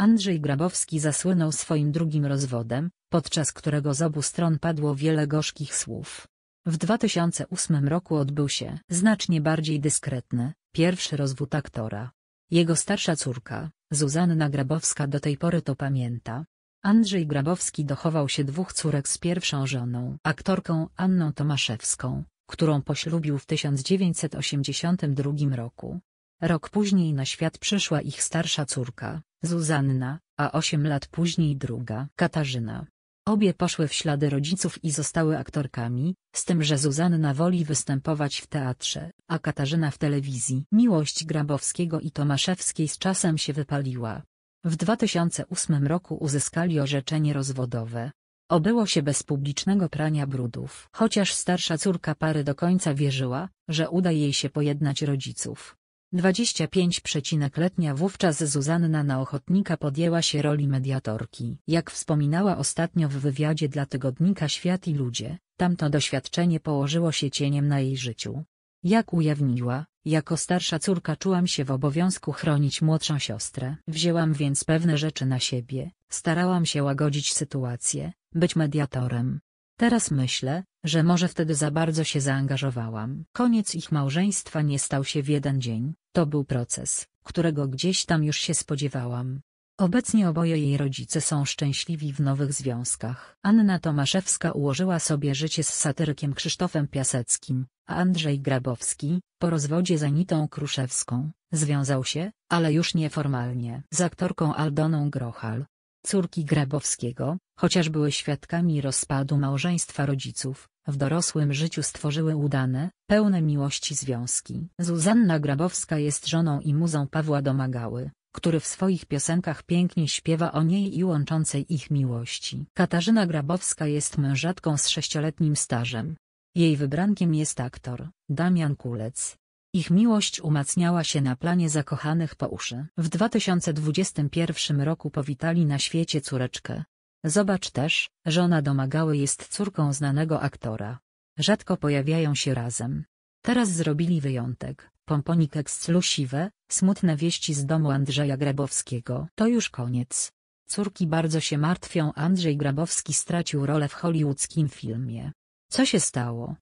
Andrzej Grabowski zasłynął swoim drugim rozwodem, podczas którego z obu stron padło wiele gorzkich słów. W 2008 roku odbył się znacznie bardziej dyskretny, pierwszy rozwód aktora. Jego starsza córka, Zuzanna Grabowska do tej pory to pamięta. Andrzej Grabowski dochował się dwóch córek z pierwszą żoną, aktorką Anną Tomaszewską, którą poślubił w 1982 roku. Rok później na świat przyszła ich starsza córka, Zuzanna, a osiem lat później druga Katarzyna. Obie poszły w ślady rodziców i zostały aktorkami, z tym że Zuzanna woli występować w teatrze, a Katarzyna w telewizji. Miłość Grabowskiego i Tomaszewskiej z czasem się wypaliła. W 2008 roku uzyskali orzeczenie rozwodowe. Obyło się bez publicznego prania brudów. Chociaż starsza córka pary do końca wierzyła, że uda jej się pojednać rodziców, 25-letnia wówczas Zuzanna na ochotnika podjęła się roli mediatorki. Jak wspominała ostatnio w wywiadzie dla tygodnika Świat i Ludzie, tamto doświadczenie położyło się cieniem na jej życiu. Jak ujawniła, jako starsza córka czułam się w obowiązku chronić młodszą siostrę. Wzięłam więc pewne rzeczy na siebie, starałam się łagodzić sytuację, być mediatorem. Teraz myślę, że może wtedy za bardzo się zaangażowałam. Koniec ich małżeństwa nie stał się w jeden dzień, to był proces, którego gdzieś tam już się spodziewałam. Obecnie oboje jej rodzice są szczęśliwi w nowych związkach. Anna Tomaszewska ułożyła sobie życie z satyrykiem Krzysztofem Piaseckim, a Andrzej Grabowski, po rozwodzie z Anitą Kruszewską, związał się, ale już nieformalnie, z aktorką Aldoną Grochal. Córki Grabowskiego, chociaż były świadkami rozpadu małżeństwa rodziców, w dorosłym życiu stworzyły udane, pełne miłości związki. Zuzanna Grabowska jest żoną i muzą Pawła Domagały, który w swoich piosenkach pięknie śpiewa o niej i łączącej ich miłości. Katarzyna Grabowska jest mężatką z sześcioletnim stażem. Jej wybrankiem jest aktor, Damian Kulec. Ich miłość umacniała się na planie zakochanych po uszy. W 2021 roku powitali na świecie córeczkę. Zobacz też, żona domagały jest córką znanego aktora. Rzadko pojawiają się razem. Teraz zrobili wyjątek. Pomponik eksklusive, smutne wieści z domu Andrzeja Grabowskiego. To już koniec. Córki bardzo się martwią Andrzej Grabowski stracił rolę w hollywoodzkim filmie. Co się stało?